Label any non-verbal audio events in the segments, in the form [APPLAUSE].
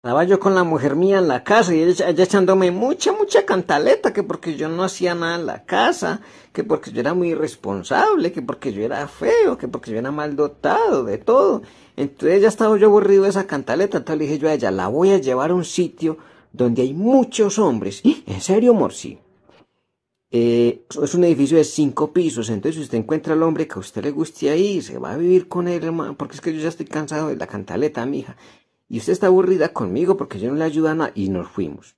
Estaba yo con la mujer mía en la casa y ella, echándome mucha, mucha cantaleta, que porque yo no hacía nada en la casa, que porque yo era muy irresponsable, que porque yo era feo, que porque yo era mal dotado, de todo. Entonces ya estaba yo aburrido de esa cantaleta, entonces le dije yo a ella, la voy a llevar a un sitio donde hay muchos hombres. ¿En serio, Morsi? Eh, es un edificio de cinco pisos, entonces usted encuentra al hombre que a usted le guste ahí, se va a vivir con él, hermano, porque es que yo ya estoy cansado de la cantaleta, mija y usted está aburrida conmigo porque yo no le ayudo a nada, y nos fuimos.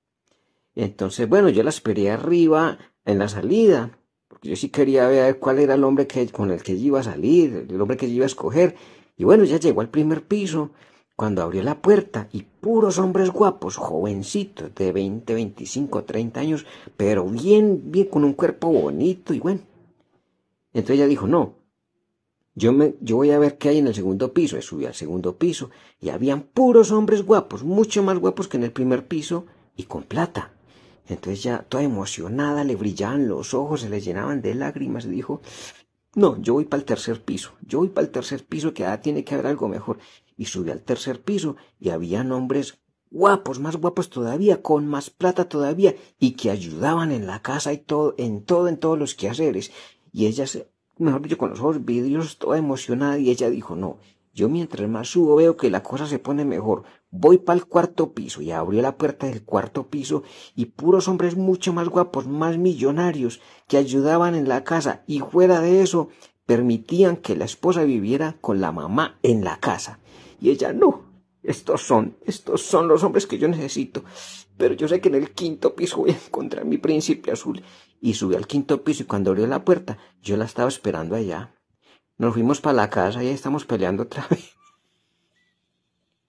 Entonces, bueno, yo la esperé arriba en la salida, porque yo sí quería ver cuál era el hombre que, con el que ella iba a salir, el hombre que ella iba a escoger. Y bueno, ya llegó al primer piso, cuando abrió la puerta, y puros hombres guapos, jovencitos, de 20, 25, 30 años, pero bien, bien, con un cuerpo bonito, y bueno. Entonces ella dijo, no, yo, voy a ver qué hay en el segundo piso. Y subí al segundo piso y habían puros hombres guapos, mucho más guapos que en el primer piso y con plata. Entonces ya toda emocionada, le brillaban los ojos, se le llenaban de lágrimas, y dijo, no, yo voy para el tercer piso, yo voy para el tercer piso, que ahora tiene que haber algo mejor. Y subí al tercer piso y habían hombres guapos, más guapos todavía, con más plata todavía, y que ayudaban en la casa y todo, en todo, en todos los quehaceres. Y ella se, mejor dicho, con los ojos vidrios, toda emocionada, y ella dijo, no, yo mientras más subo veo que la cosa se pone mejor. Voy para el cuarto piso y abrió la puerta del cuarto piso y puros hombres mucho más guapos, más millonarios, que ayudaban en la casa y fuera de eso permitían que la esposa viviera con la mamá en la casa. Y ella no, estos son, estos son los hombres que yo necesito. Pero yo sé que en el quinto piso voy a encontrar mi príncipe azul. Y subí al quinto piso y cuando abrió la puerta, yo la estaba esperando allá. Nos fuimos para la casa y ahí estamos peleando otra [LAUGHS] vez.